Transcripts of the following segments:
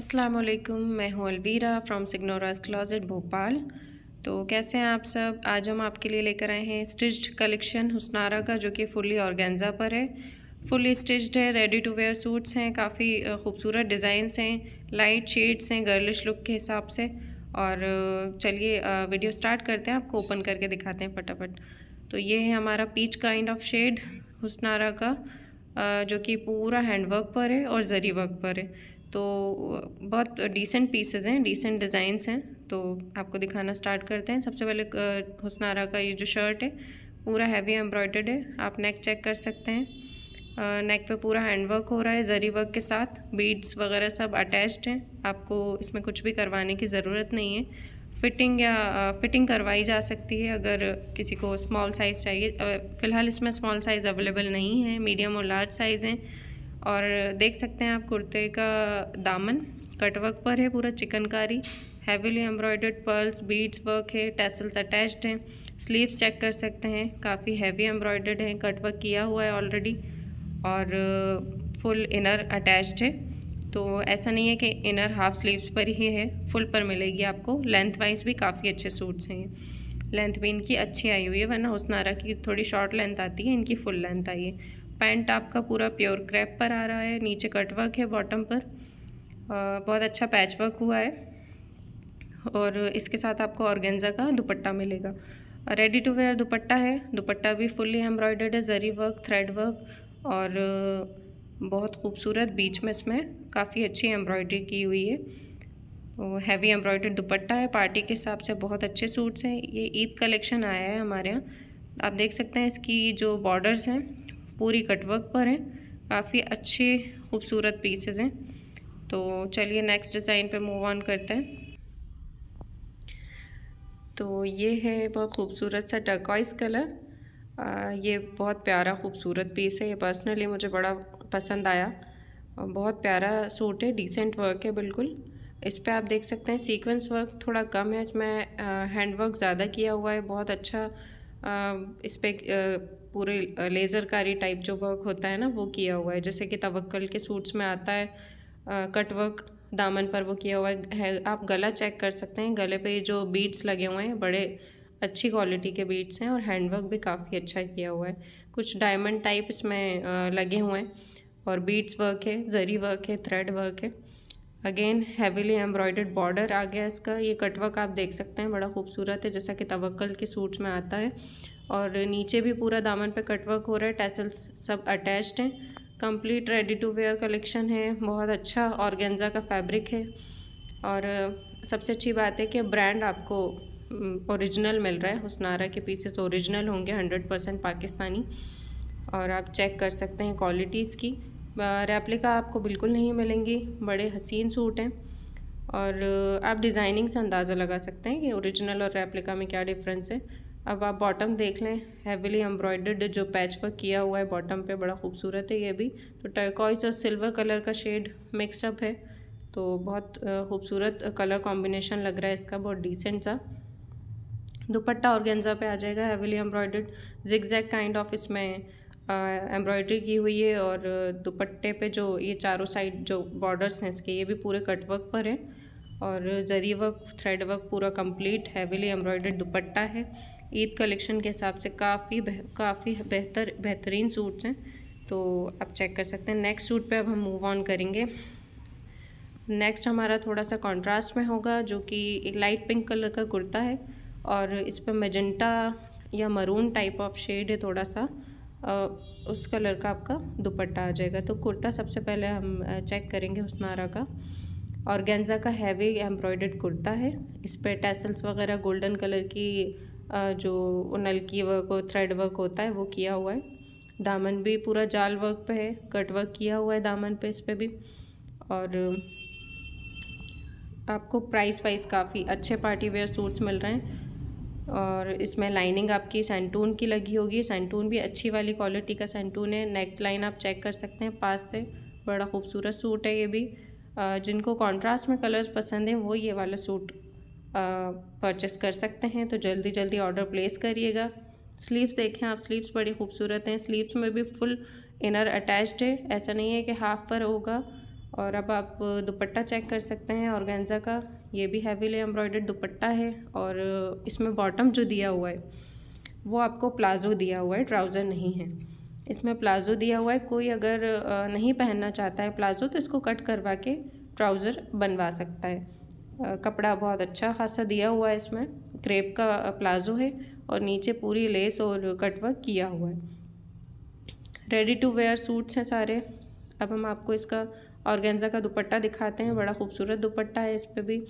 अस्सलाम वालेकुम मैं हूँ Alvira from Signora's closet Bhopal तो कैसे हैं आप सब आज हम आपके लिए लेकर आए हैं स्टिच्ड कलेक्शन हुसनारा का जो कि फुली ऑर्गेन्जा पर है फुली स्टिच्ड है रेडी टू वेयर सूट्स हैं काफ़ी खूबसूरत डिज़ाइंस हैं लाइट शेड्स हैं गर्लिश लुक के हिसाब से और चलिए वीडियो स्टार्ट करते हैं आपको ओपन करके दिखाते हैं फटाफट तो ये है हमारा peach kind of shade Husnara का जो कि पूरा हैंडवर्क पर है और जरी वर्क पर है तो बहुत डिसेंट पीसेज हैं डिसेंट डिज़ाइंस हैं तो आपको दिखाना स्टार्ट करते हैं सबसे पहले हुसनारा का ये जो शर्ट है पूरा हैवी एम्ब्रॉयडर्ड है आप नेक चेक कर सकते हैं नेक पे पूरा हैंड वर्क हो रहा है जरी वर्क के साथ बीड्स वगैरह सब अटैच्ड हैं आपको इसमें कुछ भी करवाने की ज़रूरत नहीं है फिटिंग या फिटिंग करवाई जा सकती है अगर किसी को स्मॉल साइज़ चाहिए फ़िलहाल इसमें स्मॉल साइज़ अवेलेबल नहीं है मीडियम और लार्ज साइज़ हैं और देख सकते हैं आप कुर्ते का दामन कटवर्क पर है पूरा chikankari heavily embroidered pearls beads work है टेसल्स अटैच्ड हैं स्लीव्स चेक कर सकते हैं काफ़ी हैवी एम्ब्रॉयडर्ड हैं कटवर्क किया हुआ है ऑलरेडी और फुल इनर अटैच्ड है तो ऐसा नहीं है कि इनर हाफ स्लीव्स पर ही है फुल पर मिलेगी आपको लेंथ वाइज भी काफ़ी अच्छे सूट्स हैं लेंथ भी इनकी अच्छी आई हुई है वरना उस नारा की थोड़ी शॉर्ट लेंथ आती है इनकी फुल लेंथ आई है पैंट आपका पूरा प्योर क्रैप पर आ रहा है नीचे कटवर्क है बॉटम पर बहुत अच्छा पैच वर्क हुआ है और इसके साथ आपको ऑर्गेंजा का दुपट्टा मिलेगा रेडी टू वेयर दुपट्टा है दुपट्टा भी फुल्ली एम्ब्रॉयडर्ड है जरी वर्क थ्रेड वर्क और बहुत खूबसूरत बीच में इसमें काफ़ी अच्छी एम्ब्रॉयडरी की हुई है वो हैवी एम्ब्रॉयडर्ड दुपट्टा है पार्टी के हिसाब से बहुत अच्छे सूट्स हैं ये ईद कलेक्शन आया है हमारे यहाँ आप देख सकते हैं इसकी जो बॉर्डर्स हैं पूरी कटवर्क पर है काफ़ी अच्छे खूबसूरत पीसेज हैं तो चलिए नेक्स्ट डिज़ाइन पे मूव ऑन करते हैं तो ये है बहुत खूबसूरत सा टर्कॉइस कलर आ, ये बहुत प्यारा खूबसूरत पीस है ये पर्सनली मुझे बड़ा पसंद आया बहुत प्यारा सूट है डिसेंट वर्क है बिल्कुल इस पर आप देख सकते हैं सीक्वेंस वर्क थोड़ा कम है इसमें हैंडवर्क ज़्यादा किया हुआ है बहुत अच्छा आ, इस पर पूरे लेज़रकारी टाइप जो वर्क होता है ना वो किया हुआ है जैसे कि तवक्कल के सूट्स में आता है कट वर्क दामन पर वो किया हुआ है आप गला चेक कर सकते हैं गले पे जो बीट्स लगे हुए हैं बड़े अच्छी क्वालिटी के बीट्स हैं और हैंडवर्क भी काफ़ी अच्छा किया हुआ है कुछ डायमंड टाइप इसमें लगे हुए हैं और बीट्स वर्क है जरी वर्क है थ्रेड वर्क है अगेन हैवीली एम्ब्रॉयडर्ड बॉर्डर आ गया इसका ये कटवर्क आप देख सकते हैं बड़ा खूबसूरत है जैसा कि तवक्ल के सूट्स में आता है और नीचे भी पूरा दामन पे कटवर्क हो रहा है टैसल्स सब अटैच्ड हैं complete ready to wear collection है बहुत अच्छा ऑर्गेन्जा का फैब्रिक है और uh, सबसे अच्छी बात है कि ब्रांड आपको ओरिजिनल mm, मिल रहा है हुसनारा के पीसेस ओरिजिनल होंगे हंड्रेड परसेंट पाकिस्तानी और आप चेक कर सकते हैं क्वालिटीज़ की रेप्लिका आपको बिल्कुल नहीं मिलेंगी बड़े हसीन सूट हैं और uh, आप डिज़ाइनिंग से अंदाज़ा लगा सकते हैं कि ओरिजिनल और रेप्लिका में क्या डिफरेंस है अब आप बॉटम देख लें हैविली एम्ब्रॉयडर्ड जो पैच पर किया हुआ है बॉटम पे बड़ा खूबसूरत है ये भी तो टर्कॉइस और सिल्वर कलर का शेड मिक्सअप है तो बहुत खूबसूरत कलर कॉम्बिनेशन लग रहा है इसका बहुत डिसेंट सा दुपट्टा गेंजा पे आ जाएगा heavily embroidered zig zag kind of इसमें एम्ब्रॉयडरी की हुई है और दुपट्टे पे जो ये चारों साइड जो बॉर्डर्स हैं इसके ये भी पूरे कट वर्क पर है और जरी वर्क थ्रेड वर्क पूरा कंप्लीट हैविली एम्ब्रॉयडर्ड दुपट्टा है ईद कलेक्शन के हिसाब से काफ़ी बह, काफ़ी बेहतर बेहतरीन सूट्स हैं तो आप चेक कर सकते हैं नेक्स्ट सूट पे अब हम मूव ऑन करेंगे नेक्स्ट हमारा थोड़ा सा कॉन्ट्रास्ट में होगा जो कि एक लाइट पिंक कलर का कुर्ता है और इस पर मेजेंटा या मरून टाइप ऑफ शेड है थोड़ा सा उस कलर का आपका दुपट्टा आ जाएगा तो कुर्ता सबसे पहले हम चेक करेंगे हुसनारा का और गेंजा का हैवी एम्ब्रॉयडर्ड कुर्ता है इस पर टैसल्स वगैरह गोल्डन कलर की जो नलकी वर्क और थ्रेड वर्क होता है वो किया हुआ है दामन भी पूरा जाल वर्क पे है कट वर्क किया हुआ है दामन पे इस पर भी और आपको प्राइस वाइज काफ़ी अच्छे पार्टी वेयर सूट्स मिल रहे हैं और इसमें लाइनिंग आपकी सैंटून की लगी होगी सैंटून भी अच्छी वाली क्वालिटी का सैंटून है नेक लाइन आप चेक कर सकते हैं पास से बड़ा खूबसूरत सूट है ये भी जिनको कॉन्ट्रास्ट में कलर्स पसंद हैं वो ये वाला सूट परचेस कर सकते हैं तो जल्दी जल्दी ऑर्डर प्लेस करिएगा स्लीव्स देखें आप स्लीव्स बड़ी खूबसूरत हैं स्लीव्स में भी फुल इनर अटैच्ड है ऐसा नहीं है कि हाफ पर होगा और अब आप दुपट्टा चेक कर सकते हैं ऑर्गेन्जा का ये भी हैवीली एम्ब्रॉयडर्ड दुपट्टा है और इसमें बॉटम जो दिया हुआ है वो आपको प्लाज़ो दिया हुआ है ट्राउज़र नहीं है इसमें प्लाज़ो दिया हुआ है कोई अगर नहीं पहनना चाहता है प्लाज़ो तो इसको कट करवा के ट्राउज़र बनवा सकता है कपड़ा बहुत अच्छा खासा दिया हुआ है इसमें क्रेप का प्लाजो है और नीचे पूरी लेस और कटवर्क किया हुआ है रेडी टू वेयर सूट्स हैं सारे अब हम आपको इसका ऑर्गेंजा का दुपट्टा दिखाते हैं बड़ा खूबसूरत दुपट्टा है इस पर भी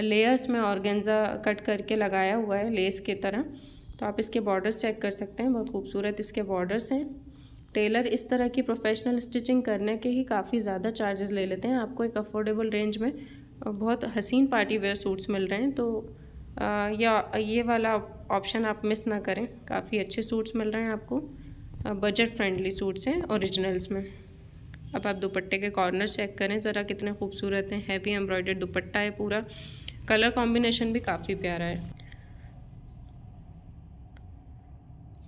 लेयर्स में ऑर्गेंजा कट करके लगाया हुआ है लेस की तरह तो आप इसके बॉर्डर्स चेक कर सकते हैं बहुत खूबसूरत इसके बॉर्डर्स हैं टेलर इस तरह की प्रोफेशनल स्टिचिंग करने के ही काफ़ी ज़्यादा चार्जेस ले लेते हैं आपको एक अफोर्डेबल रेंज में बहुत हसीन पार्टी वेयर सूट्स मिल रहे हैं तो या ये वाला ऑप्शन आप मिस ना करें काफ़ी अच्छे सूट्स मिल रहे हैं आपको बजट फ्रेंडली सूट्स हैं ओरिजिनल्स में अब आप दुपट्टे के कॉर्नर चेक करें ज़रा कितने खूबसूरत हैं हैवी एम्ब्रॉयडर्ड दुपट्टा है पूरा कलर कॉम्बिनेशन भी काफ़ी प्यारा है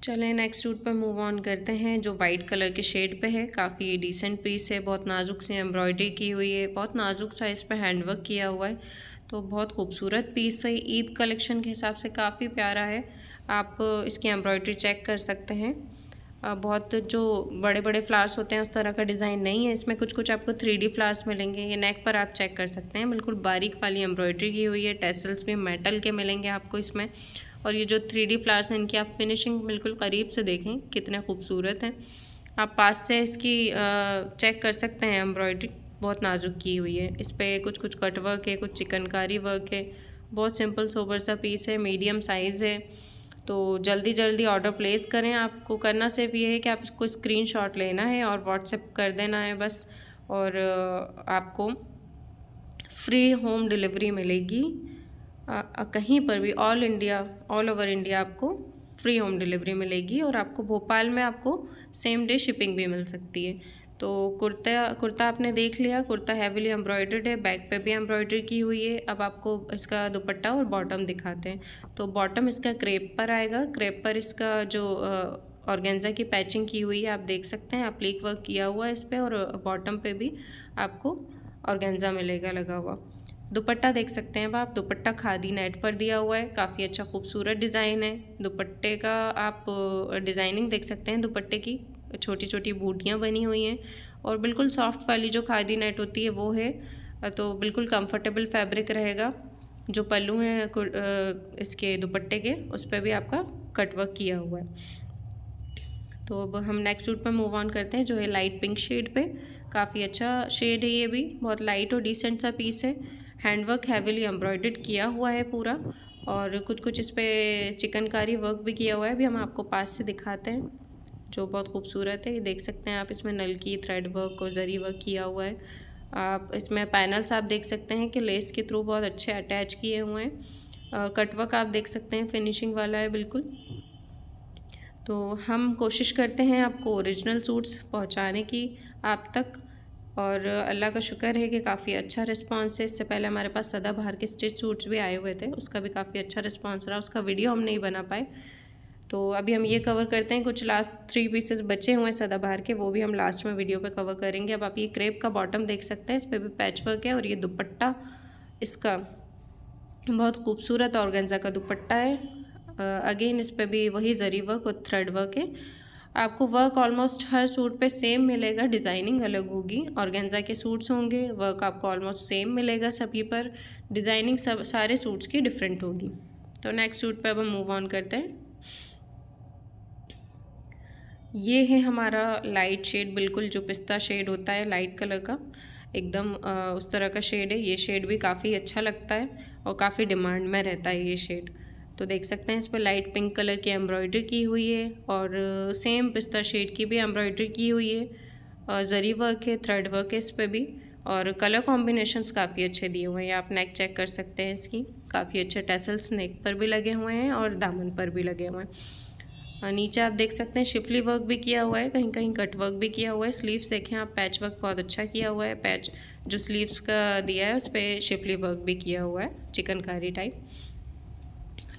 चलें नेक्स्ट सूट पर मूव ऑन करते हैं जो वाइट कलर के शेड पे है काफ़ी डिसेंट पीस है बहुत नाजुक से एम्ब्रॉयडरी की हुई है बहुत नाजुक सा इस पर हैंडवर्क किया हुआ है तो बहुत खूबसूरत पीस है ईद कलेक्शन के हिसाब से काफ़ी प्यारा है आप इसकी एम्ब्रॉयडरी चेक कर सकते हैं बहुत जो बड़े बड़े फ्लावर्स होते हैं उस तरह का डिज़ाइन नहीं है इसमें कुछ कुछ आपको थ्री डी फ्लावर्स मिलेंगे ये नेक पर आप चेक कर सकते हैं बिल्कुल बारीक वाली एम्ब्रॉयडरी की हुई है टेसल्स भी मेटल के मिलेंगे आपको इसमें और ये जो थ्री डी फ्लावर्स हैं इनकी आप फिनिशिंग बिल्कुल करीब से देखें कितने खूबसूरत हैं आप पास से इसकी चेक कर सकते हैं एम्ब्रॉयडरी बहुत नाजुक की हुई है इस पर कुछ कुछ कट वर्क है कुछ चिकनकारी वर्क है बहुत सिंपल सोबर सा पीस है मीडियम साइज़ है तो जल्दी जल्दी ऑर्डर प्लेस करें आपको करना सिर्फ ये है कि आप इसको स्क्रीन शॉट लेना है और व्हाट्सएप कर देना है बस और आपको फ्री होम डिलीवरी मिलेगी आ, आ, कहीं पर भी all India all over India आपको फ्री होम डिलीवरी मिलेगी और आपको भोपाल में आपको सेम डे शिपिंग भी मिल सकती है तो कुर्ता कुर्ता आपने देख लिया कुर्ता हैविली एम्ब्रॉयडर्ड है बैक पे भी एम्ब्रॉयडरी की हुई है अब आपको इसका दुपट्टा और बॉटम दिखाते हैं तो बॉटम इसका क्रेप पर आएगा क्रेप पर इसका जो ऑर्गेंजा की पैचिंग की हुई है आप देख सकते हैं अप्लीक वर्क किया हुआ है इस पर और बॉटम पे भी आपको ऑर्गेंजा मिलेगा लगा हुआ दुपट्टा देख सकते हैं आप दुपट्टा खादी नेट पर दिया हुआ है काफ़ी अच्छा खूबसूरत डिज़ाइन है दुपट्टे का आप डिज़ाइनिंग देख सकते हैं दुपट्टे की छोटी छोटी बूटियाँ बनी हुई हैं और बिल्कुल सॉफ्ट वाली जो खादी नेट होती है वो है तो बिल्कुल कंफर्टेबल फैब्रिक रहेगा जो पल्लू हैं इसके दुपट्टे के उस पर भी आपका कटवर्क किया हुआ है तो अब हम नेक्स्ट सूट पर मूव ऑन करते हैं जो है लाइट पिंक शेड पे काफ़ी अच्छा शेड है ये भी बहुत लाइट और डिसेंट सा पीस है हैंडवर्क हैविली एम्ब्रॉयड किया हुआ है पूरा और कुछ कुछ इस पर चिकनकारी वर्क भी किया हुआ है अभी हम आपको पास से दिखाते हैं जो बहुत खूबसूरत है ये देख सकते हैं आप इसमें नलकी थ्रेड वर्क और जरी वर्क किया हुआ है आप इसमें पैनल्स आप देख सकते हैं कि लेस के थ्रू बहुत अच्छे अटैच किए हुए हैं कटवर्क आप देख सकते हैं फिनिशिंग वाला है बिल्कुल तो हम कोशिश करते हैं आपको ओरिजिनल सूट्स पहुंचाने की आप तक और अल्लाह का शुक्र है कि काफ़ी अच्छा रिस्पांस है इससे पहले हमारे पास सदा बाहर के स्टिच सूट्स भी आए हुए थे उसका भी काफ़ी अच्छा रिस्पांस रहा उसका वीडियो हम नहीं बना पाए तो अभी हम ये कवर करते हैं कुछ लास्ट थ्री पीसेस बचे हुए हैं सदाबहार के वो भी हम लास्ट में वीडियो पे कवर करेंगे अब आप ये क्रेप का बॉटम देख सकते हैं इस पर भी पैच वर्क है और ये दुपट्टा इसका बहुत खूबसूरत और का दुपट्टा है अगेन इस पर भी वही जरी वर्क और थ्रेड वर्क है आपको वर्क ऑलमोस्ट हर सूट पे सेम मिलेगा डिज़ाइनिंग अलग होगी और के सूट्स होंगे वर्क आपको ऑलमोस्ट सेम मिलेगा सभी पर डिज़ाइनिंग सब सारे सूट्स की डिफरेंट होगी तो नेक्स्ट सूट पे अब हम मूव ऑन करते हैं ये है हमारा लाइट शेड बिल्कुल जो पिस्ता शेड होता है लाइट कलर का एकदम उस तरह का शेड है ये शेड भी काफ़ी अच्छा लगता है और काफ़ी डिमांड में रहता है ये शेड तो देख सकते हैं इस पर लाइट पिंक कलर की एम्ब्रॉयडरी की हुई है और सेम uh, पिस्ता शेड की भी एम्ब्रॉयडरी की हुई है जरी uh, वर्क है थ्रेड वर्क है इस पर भी और कलर कॉम्बिनेशंस काफ़ी अच्छे दिए हुए हैं आप नेक चेक कर सकते हैं इसकी काफ़ी अच्छे टेसल्स नेक पर भी लगे हुए हैं और दामन पर भी लगे हुए हैं नीचे आप देख सकते हैं शिफली वर्क भी किया हुआ है कहीं कहीं कट वर्क भी किया हुआ है स्लीव्स देखें आप पैच वर्क बहुत अच्छा किया हुआ है पैच जो स्लीव्स का दिया है उस पर शिफली वर्क भी किया हुआ है चिकनकारी टाइप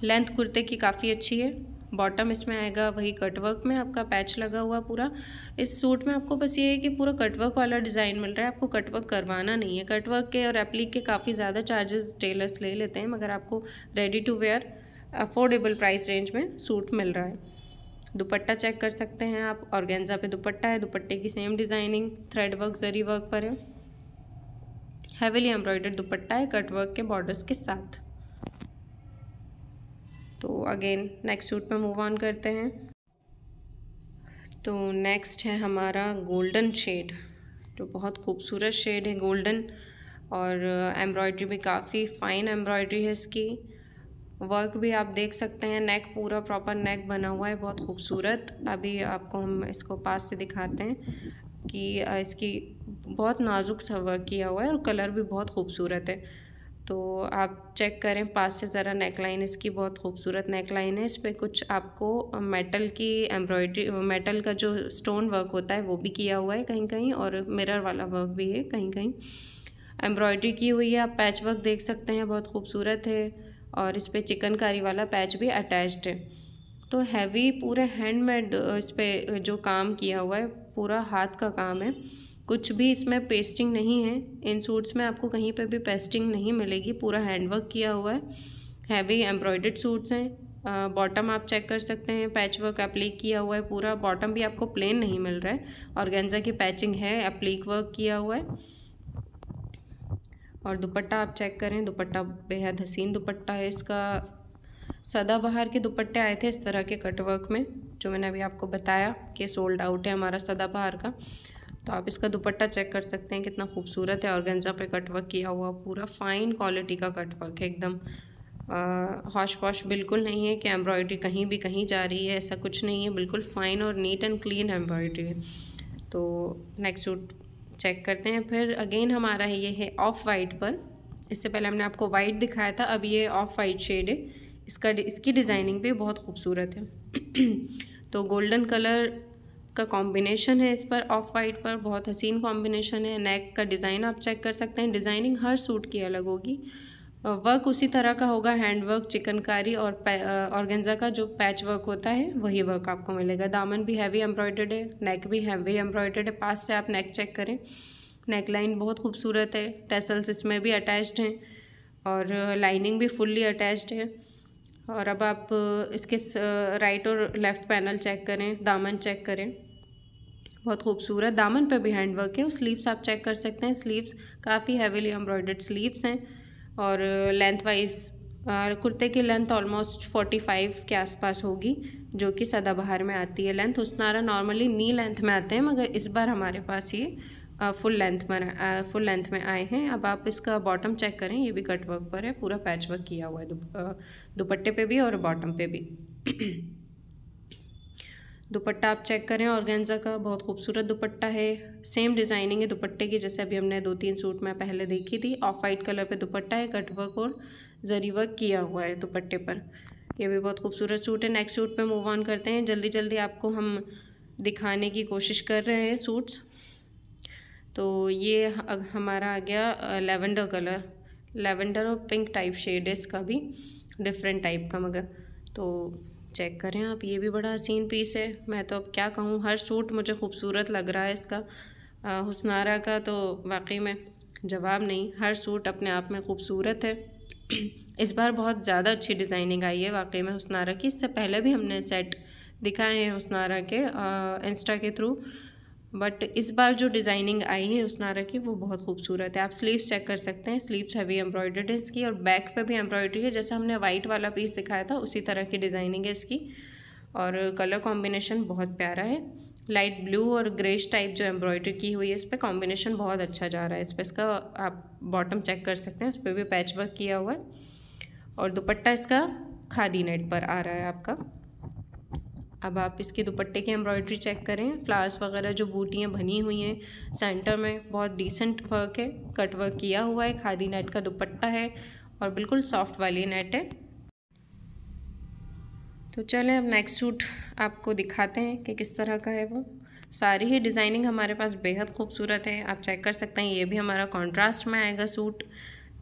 लेंथ कुर्ते की काफ़ी अच्छी है बॉटम इसमें आएगा वही कटवर्क में आपका पैच लगा हुआ पूरा इस सूट में आपको बस ये है कि पूरा कटवर्क वाला डिज़ाइन मिल रहा है आपको कटवर्क करवाना नहीं है कटवर्क के और एप्लीक के काफ़ी ज़्यादा चार्जेस टेलर्स ले लेते हैं मगर आपको ready to wear affordable price range में सूट मिल रहा है दुपट्टा चेक कर सकते हैं आप गेंजा पे दुपट्टा है दुपट्टे की same designing thread work zari work पर है हेविली एम्ब्रॉयडर्ड दुपट्टा है कटवर्क के बॉर्डर्स के साथ तो अगेन नेक्स्ट सूट पे मूव ऑन करते हैं तो नेक्स्ट है हमारा गोल्डन शेड जो बहुत खूबसूरत शेड है गोल्डन और एम्ब्रॉयड्री uh, भी काफ़ी फाइन एम्ब्रॉयड्री है इसकी वर्क भी आप देख सकते हैं नेक पूरा प्रॉपर नेक बना हुआ है बहुत खूबसूरत अभी आपको हम इसको पास से दिखाते हैं कि uh, इसकी बहुत नाजुक सा वर्क किया हुआ है और कलर भी बहुत खूबसूरत है तो आप चेक करें पास से ज़रा नेकलाइन इसकी बहुत खूबसूरत नेकलाइन है इस पर कुछ आपको मेटल की एम्ब्रॉयडरी मेटल का जो स्टोन वर्क होता है वो भी किया हुआ है कहीं कहीं और मिरर वाला वर्क भी है कहीं कहीं एम्ब्रॉयडरी की हुई है आप पैच वर्क देख सकते हैं बहुत खूबसूरत है और इस पर चिकनकारी वाला पैच भी अटैच्ड है तो हैवी पूरे हैंडमेड इस पर जो काम किया हुआ है पूरा हाथ का काम है कुछ भी इसमें पेस्टिंग नहीं है इन सूट्स में आपको कहीं पर भी पेस्टिंग नहीं मिलेगी पूरा हैंडवर्क किया हुआ है हैवी एम्ब्रॉयडर्ड सूट्स हैं बॉटम आप चेक कर सकते हैं पैच वर्क अप्लीक किया हुआ है पूरा बॉटम भी आपको प्लेन नहीं मिल रहा है और गेंजा की पैचिंग है अप्लीक वर्क किया हुआ है और दुपट्टा आप चेक करें दुपट्टा बेहद हसीन दुपट्टा है इसका सदाबहार के दुपट्टे आए थे इस तरह के कटवर्क में जो मैंने अभी आपको बताया कि सोल्ड आउट है हमारा सदाबहार का तो आप इसका दुपट्टा चेक कर सकते हैं कितना खूबसूरत है ऑर्गेंजा पे पर कटवर्क किया हुआ पूरा फाइन क्वालिटी का कटवर्क है एकदम हॉश पॉश बिल्कुल नहीं है कि एम्ब्रॉयड्री कहीं भी कहीं जा रही है ऐसा कुछ नहीं है बिल्कुल फ़ाइन और नीट एंड क्लीन एम्ब्रॉयड्री है तो नेक्स्ट सूट चेक करते हैं फिर अगेन हमारा है ये है ऑफ वाइट पर इससे पहले हमने आपको वाइट दिखाया था अब ये ऑफ वाइट शेड है इसका इसकी डिज़ाइनिंग भी बहुत खूबसूरत है तो गोल्डन कलर का कॉम्बिनेशन है इस पर ऑफ वाइट पर बहुत हसीन कॉम्बिनेशन है नेक का डिज़ाइन आप चेक कर सकते हैं डिज़ाइनिंग हर सूट की अलग होगी वर्क उसी तरह का होगा हैंड वर्क चिकनकारी और ऑर्गेंजा का जो पैच वर्क होता है वही वर्क आपको मिलेगा दामन भी हैवी एम्ब्रॉयडर्ड है नेक भी हैवी एम्ब्रॉयडर्ड है पास से आप नेक चेक करें नेक लाइन बहुत खूबसूरत है टेसल्स इसमें भी अटैच्ड हैं और लाइनिंग भी फुल्ली अटैच्ड है और अब आप इसके राइट और लेफ़्ट पैनल चेक करें दामन चेक करें बहुत खूबसूरत दामन पे भी हैंड वर्क है और स्लीव्स आप चेक कर सकते हैं स्लीव्स काफ़ी हैवीली एम्ब्रॉयडर्ड स्लीव्स हैं और लेंथ वाइज कुर्ते की लेंथ ऑलमोस्ट 45 के आसपास होगी जो कि सदाबहार में आती है लेंथ उस नारा नॉर्मली नी लेंथ में आते हैं मगर इस बार हमारे पास ये फुल लेंथ में फुल लेंथ में आए हैं अब आप इसका बॉटम चेक करें ये भी कट वर्क पर है पूरा पैच वर्क किया हुआ है दुपट्टे पे भी और बॉटम पे भी दुपट्टा आप चेक करें ऑर्गेन्जा का बहुत खूबसूरत दुपट्टा है सेम डिज़ाइनिंग है दुपट्टे की जैसे अभी हमने दो तीन सूट में पहले देखी थी ऑफ वाइट कलर पे दुपट्टा है कट वर्क और जरी वर्क किया हुआ है दुपट्टे पर यह भी बहुत खूबसूरत सूट है नेक्स्ट सूट पे मूव ऑन करते हैं जल्दी जल्दी आपको हम दिखाने की कोशिश कर रहे हैं सूट्स तो ये हमारा आ गया लेवेंडर कलर लेवेंडर और पिंक टाइप शेड है इसका भी डिफरेंट टाइप का मगर तो चेक करें आप ये भी बड़ा हसीन पीस है मैं तो अब क्या कहूँ हर सूट मुझे खूबसूरत लग रहा है इसका हुसनारा का तो वाकई में जवाब नहीं हर सूट अपने आप में खूबसूरत है इस बार बहुत ज़्यादा अच्छी डिज़ाइनिंग आई है वाकई में हुसनारा की इससे पहले भी हमने सेट दिखाए हैं हुसनारा के इंस्टा के थ्रू बट इस बार जो डिज़ाइनिंग आई है उस नारा की वो बहुत खूबसूरत है आप स्लीव्स चेक कर सकते हैं स्लीव्स हैवी एम्ब्रॉयडर्ड है इसकी और बैक पे भी एम्ब्रॉयडरी है जैसे हमने वाइट वाला पीस दिखाया था उसी तरह की डिज़ाइनिंग है इसकी और कलर कॉम्बिनेशन बहुत प्यारा है लाइट ब्लू और ग्रेश टाइप जो एम्ब्रॉयडरी की हुई है इस पर कॉम्बिनेशन बहुत अच्छा जा रहा है इस पर इसका आप बॉटम चेक कर सकते हैं उस पर भी पैच वर्क किया हुआ है और दुपट्टा इसका खादी नेट पर आ रहा है आपका अब आप इसके दुपट्टे की एम्ब्रॉयड्री चेक करें फ्लावर्स वगैरह जो बूटियाँ बनी हुई हैं सेंटर में बहुत डिसेंट वर्क है कट वर्क किया हुआ है खादी नेट का दुपट्टा है और बिल्कुल सॉफ्ट वाली नेट है तो चलें अब नेक्स्ट सूट आपको दिखाते हैं कि किस तरह का है वो सारी ही डिज़ाइनिंग हमारे पास बेहद खूबसूरत है आप चेक कर सकते हैं ये भी हमारा कॉन्ट्रास्ट में आएगा सूट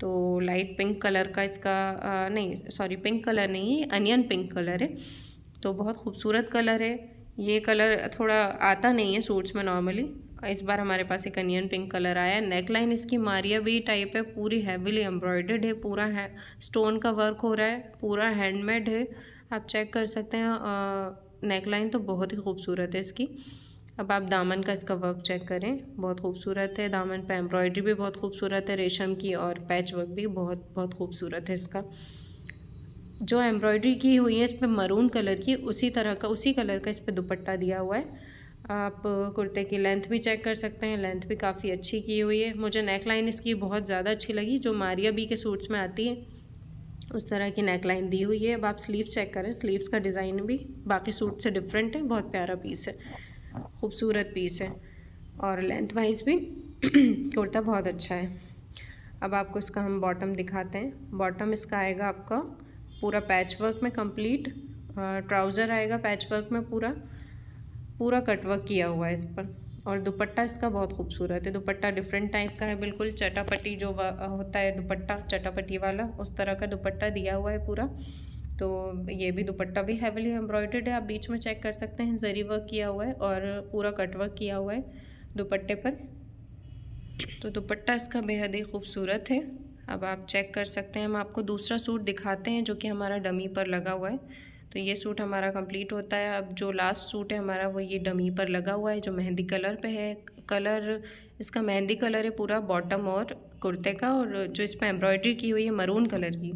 तो लाइट पिंक कलर का इसका आ, नहीं सॉरी पिंक कलर नहीं है अनियन पिंक कलर है तो बहुत खूबसूरत कलर है ये कलर थोड़ा आता नहीं है सूट्स में नॉर्मली इस बार हमारे पास एक अनियन पिंक कलर आया नेक लाइन इसकी मारिया भी टाइप है पूरी हैविली एम्ब्रॉयडर्ड है पूरा है स्टोन का वर्क हो रहा है पूरा हैंडमेड है आप चेक कर सकते हैं नेक लाइन तो बहुत ही खूबसूरत है इसकी अब आप दामन का इसका वर्क चेक करें बहुत खूबसूरत है दामन पर एम्ब्रॉयडरी भी बहुत खूबसूरत है रेशम की और पैच वर्क भी बहुत बहुत खूबसूरत है इसका जो एम्ब्रॉयडरी की हुई है इस पर मरून कलर की उसी तरह का उसी कलर का इस पर दुपट्टा दिया हुआ है आप कुर्ते की लेंथ भी चेक कर सकते हैं लेंथ भी काफ़ी अच्छी की हुई है मुझे नेक लाइन इसकी बहुत ज़्यादा अच्छी लगी जो मारिया बी के सूट्स में आती है उस तरह की नेक लाइन दी हुई है अब आप स्लीव चेक करें स्लीव्स का डिज़ाइन भी बाकी सूट से डिफरेंट है बहुत प्यारा पीस है खूबसूरत पीस है और लेंथ वाइज भी कुर्ता बहुत अच्छा है अब आपको इसका हम बॉटम दिखाते हैं बॉटम इसका आएगा आपका पूरा पैच वर्क में कंप्लीट ट्राउज़र आएगा पैच वर्क में पूरा पूरा कटवर्क किया हुआ है इस पर और दुपट्टा इसका बहुत खूबसूरत है दुपट्टा डिफरेंट टाइप का है बिल्कुल चटापटी जो होता है दुपट्टा चटापटी वाला उस तरह का दुपट्टा दिया हुआ है पूरा तो ये भी दुपट्टा भी हैवीली एम्ब्रॉयडर्ड है आप बीच में चेक कर सकते हैं जरी वर्क किया हुआ है और पूरा कटवर्क किया हुआ है दुपट्टे पर तो दुपट्टा इसका बेहद ही खूबसूरत है अब आप चेक कर सकते हैं हम आपको दूसरा सूट दिखाते हैं जो कि हमारा डमी पर लगा हुआ है तो ये सूट हमारा कंप्लीट होता है अब जो लास्ट सूट है हमारा वो ये डमी पर लगा हुआ है जो मेहंदी कलर पे है कलर इसका मेहंदी कलर है पूरा बॉटम और कुर्ते का और जो इस पर एम्ब्रॉयडरी की हुई है मरून कलर की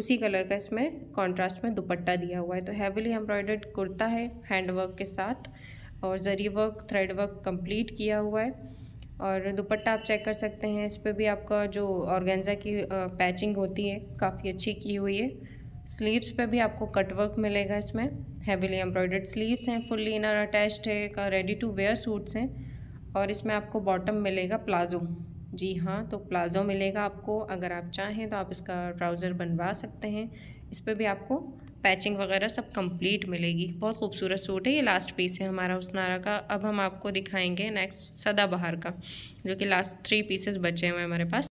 उसी कलर का इसमें कॉन्ट्रास्ट में दुपट्टा दिया हुआ है तो हैवीली एम्ब्रॉयडर्ड कुर्ता है हैंड वर्क के साथ और zari work thread work complete किया हुआ है और दुपट्टा आप चेक कर सकते हैं इस पर भी आपका जो ऑर्गेंजा की पैचिंग होती है काफ़ी अच्छी की हुई है स्लीव्स पे भी आपको कटवर्क मिलेगा इसमें हैवीली एम्ब्रॉयडर्ड स्लीव्स हैं फुल्ली इनर अटैच्ड है रेडी टू वेयर सूट्स हैं और इसमें आपको बॉटम मिलेगा प्लाजो जी हाँ तो प्लाजो मिलेगा आपको अगर आप चाहें तो आप इसका ट्राउज़र बनवा सकते हैं इस पर भी आपको पैचिंग वगैरह सब कंप्लीट मिलेगी बहुत खूबसूरत सूट है ये लास्ट पीस है हमारा उस नारा का अब हम आपको दिखाएंगे नेक्स्ट सदाबहार का जो कि लास्ट थ्री पीसेस बचे हुए हैं हमारे पास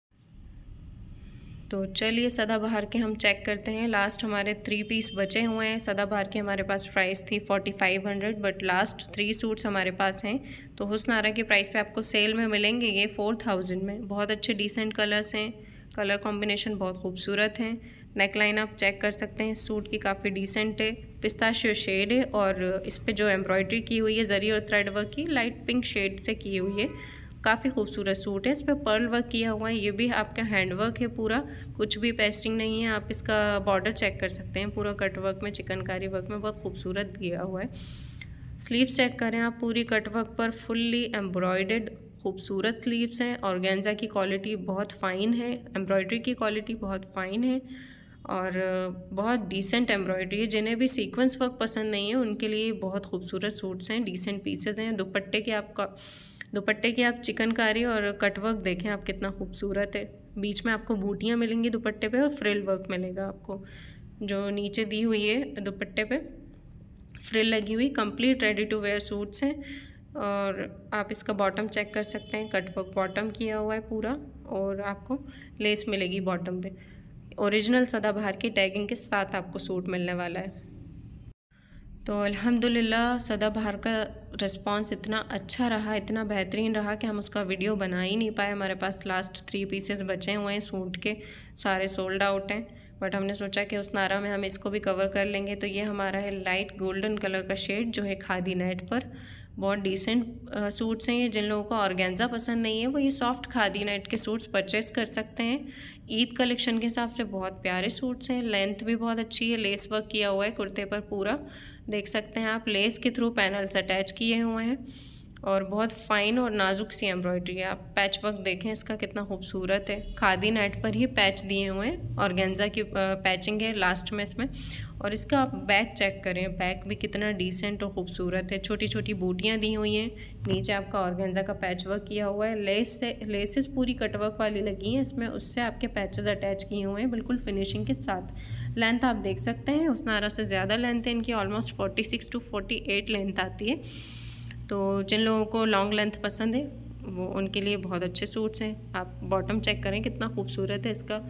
तो चलिए सदाबहार के हम चेक करते हैं लास्ट हमारे थ्री पीस बचे हुए हैं सदाबहार के हमारे पास प्राइस थी forty five hundred but last three suits हमारे पास हैं तो हुसनारा के प्राइस पे आपको सेल में मिलेंगे ये फोर थाउजेंड में बहुत अच्छे डिसेंट कलर्स हैं कलर कॉम्बिनेशन बहुत खूबसूरत हैं नेक लाइन आप चेक कर सकते हैं इस सूट की काफ़ी डिसेंट है पिस्ताशियो शेड है और इस पर जो एम्ब्रॉयडरी की हुई है जरी और थ्रेड वर्क की लाइट पिंक शेड से की हुई है काफ़ी खूबसूरत सूट है इस पर पर्ल वर्क किया हुआ है ये भी आपका हैंड वर्क है पूरा कुछ भी पेस्टिंग नहीं है आप इसका बॉर्डर चेक कर सकते हैं पूरा कट वर्क में चिकनकारी वर्क में बहुत खूबसूरत किया हुआ है स्लीव चेक करें आप पूरी कट वर्क पर फुल्ली एम्ब्रॉयडेड खूबसूरत स्लीव्स हैं और गेंजा की क्वालिटी बहुत फ़ाइन है एम्ब्रॉयडरी की क्वालिटी बहुत फ़ाइन है और बहुत डिसेंट एम्ब्रॉयडरी है जिन्हें भी सीक्वेंस वर्क पसंद नहीं है उनके लिए बहुत खूबसूरत सूट्स हैं डिसेंट पीसेज हैं दुपट्टे के आपका दुपट्टे की आप चिकनकारी और कटवर्क देखें आप कितना खूबसूरत है बीच में आपको बूटियाँ मिलेंगी दुपट्टे पे और फ्रिल वर्क मिलेगा आपको जो नीचे दी हुई है दुपट्टे पे फ्रिल लगी हुई complete ready to wear suits हैं और आप इसका बॉटम चेक कर सकते हैं कटवर्क बॉटम किया हुआ है पूरा और आपको लेस मिलेगी बॉटम पे ओरिजिनल सदाबहार की टैगिंग के साथ आपको सूट मिलने वाला है तो अल्हम्दुलिल्लाह सदाबहार का रिस्पांस इतना अच्छा रहा इतना बेहतरीन रहा कि हम उसका वीडियो बना ही नहीं पाए हमारे पास लास्ट थ्री पीसेस बचे हुए हैं सूट के सारे सोल्ड आउट हैं बट हमने सोचा कि उस नारा में हम इसको भी कवर कर लेंगे तो ये हमारा है लाइट गोल्डन कलर का शेड जो है खादी नेट पर बहुत डिसेंट सूट्स हैं ये जिन लोगों को ऑर्गेंजा पसंद नहीं है वो ये सॉफ्ट खादी नेट के सूट्स परचेस कर सकते हैं ईद कलेक्शन के हिसाब से बहुत प्यारे सूट्स हैं लेंथ भी बहुत अच्छी है लेस वर्क किया हुआ है कुर्ते पर पूरा देख सकते हैं आप लेस के थ्रू पैनल्स अटैच किए हुए हैं और बहुत फ़ाइन और नाजुक सी एम्ब्रॉयडरी है आप पैच वर्क देखें इसका कितना खूबसूरत है खादी नेट पर ही पैच दिए हुए हैं और गेंजा की पैचिंग है लास्ट में इसमें और इसका आप बैक चेक करें बैक भी कितना डिसेंट और खूबसूरत है छोटी छोटी बूटियाँ दी हुई हैं नीचे आपका ऑर्गेंजा का पैच वर्क किया हुआ है लेस से लेसेस पूरी कटवर्क वाली लगी हैं इसमें उससे आपके पैचेस अटैच किए हुए हैं बिल्कुल फिनिशिंग के साथ लेंथ आप देख सकते हैं उस नारा से ज़्यादा लेंथ है इनकी almost forty six to forty eight length आती है तो जिन लोगों को लॉन्ग लेंथ पसंद है वो उनके लिए बहुत अच्छे सूट्स हैं आप बॉटम चेक करें कितना खूबसूरत है इसका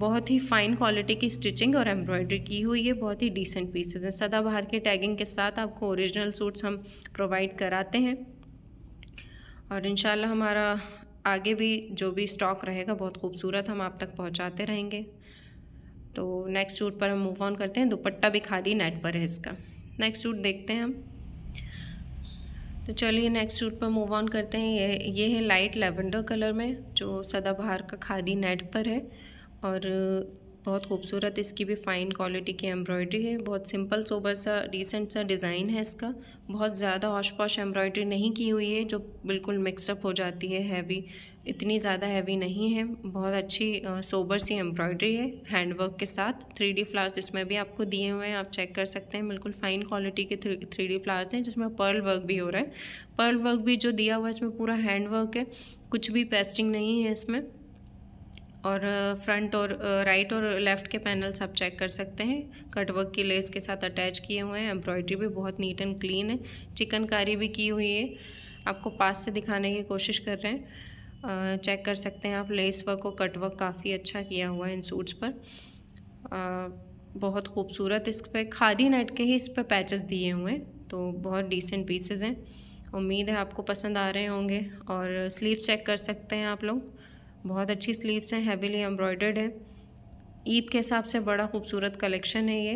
बहुत ही फाइन क्वालिटी की स्टिचिंग और एम्ब्रॉयडरी की हुई है बहुत ही डिसेंट पीसेज हैं सदाबहार के टैगिंग के साथ आपको ओरिजिनल सूट्स हम प्रोवाइड कराते हैं और इन हमारा आगे भी जो भी स्टॉक रहेगा बहुत खूबसूरत हम आप तक पहुंचाते रहेंगे तो नेक्स्ट सूट पर हम मूव ऑन करते हैं दुपट्टा भी खादी नेट पर है इसका नेक्स्ट सूट देखते हैं हम तो चलिए नेक्स्ट सूट पर मूव ऑन करते हैं ये ये है लाइट लेवेंडर कलर में जो सदाबहार का खादी नेट पर है और बहुत खूबसूरत इसकी भी फ़ाइन क्वालिटी की एम्ब्रॉयडरी है बहुत सिंपल सोबर सा डिसेंट सा डिज़ाइन है इसका बहुत ज़्यादा हॉश पॉश एम्ब्रॉयडरी नहीं की हुई है जो बिल्कुल मिक्सअप हो जाती है हैवी इतनी ज़्यादा हैवी नहीं है बहुत अच्छी सोबर सी एम्ब्रॉयडरी है हैंडवर्क के साथ थ्री डी फ्लावर्स इसमें भी आपको दिए हुए हैं आप चेक कर सकते हैं बिल्कुल फ़ाइन क्वालिटी के थ्री डी फ्लावर्स हैं जिसमें पर्ल वर्क भी हो रहा है पर्ल वर्क भी जो दिया हुआ है इसमें पूरा हैंड वर्क है कुछ भी पेस्टिंग नहीं है इसमें और फ्रंट और राइट और लेफ़्ट के पैनल्स आप चेक कर सकते हैं कटवर्क की लेस के साथ अटैच किए हुए हैं एम्ब्रॉयडरी भी बहुत नीट एंड क्लीन है चिकनकारी भी की हुई है आपको पास से दिखाने की कोशिश कर रहे हैं चेक कर सकते हैं आप लेस वर्क और कटवर्क काफ़ी अच्छा किया हुआ है इन सूट्स पर आ, बहुत खूबसूरत इस पर खादी नेट के ही इस पर पैचेस दिए हुए हैं तो बहुत डिसेंट पीसेज हैं उम्मीद है आपको पसंद आ रहे होंगे और स्लीव चेक कर सकते हैं आप लोग बहुत अच्छी स्लीव्स हैं हैवीली एम्ब्रॉयडर्ड है ईद के हिसाब से बड़ा खूबसूरत कलेक्शन है ये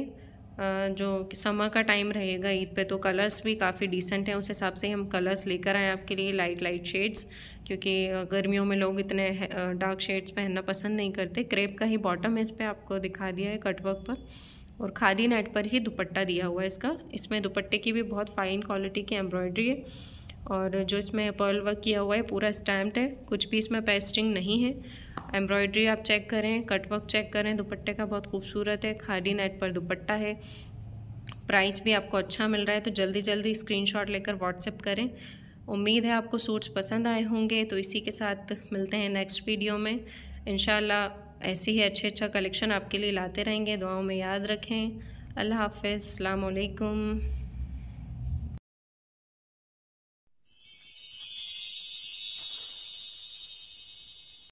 जो समर का टाइम रहेगा ईद पे तो कलर्स भी काफ़ी डिसेंट हैं उस हिसाब से हम कलर्स लेकर आए आपके लिए लाइट लाइट शेड्स क्योंकि गर्मियों में लोग इतने डार्क शेड्स पहनना पसंद नहीं करते क्रेप का ही बॉटम है इस पर आपको दिखा दिया है कटवर्क पर और खादी नेट पर ही दुपट्टा दिया हुआ है इसका इसमें दुपट्टे की भी बहुत फ़ाइन क्वालिटी की एम्ब्रॉयड्री है और जो इसमें पर्ल वर्क किया हुआ है पूरा स्टैम्प्ड है कुछ भी इसमें पेस्टिंग नहीं है एम्ब्रॉयड्री आप चेक करें कट वर्क चेक करें दुपट्टे का बहुत खूबसूरत है खादी नेट पर दुपट्टा है प्राइस भी आपको अच्छा मिल रहा है तो जल्दी जल्दी स्क्रीनशॉट लेकर व्हाट्सएप करें उम्मीद है आपको सूट्स पसंद आए होंगे तो इसी के साथ मिलते हैं नेक्स्ट वीडियो में इन ऐसे ही अच्छे अच्छा कलेक्शन आपके लिए लाते रहेंगे दुआओं में याद रखें अल्लाह हाफ़ अलकुम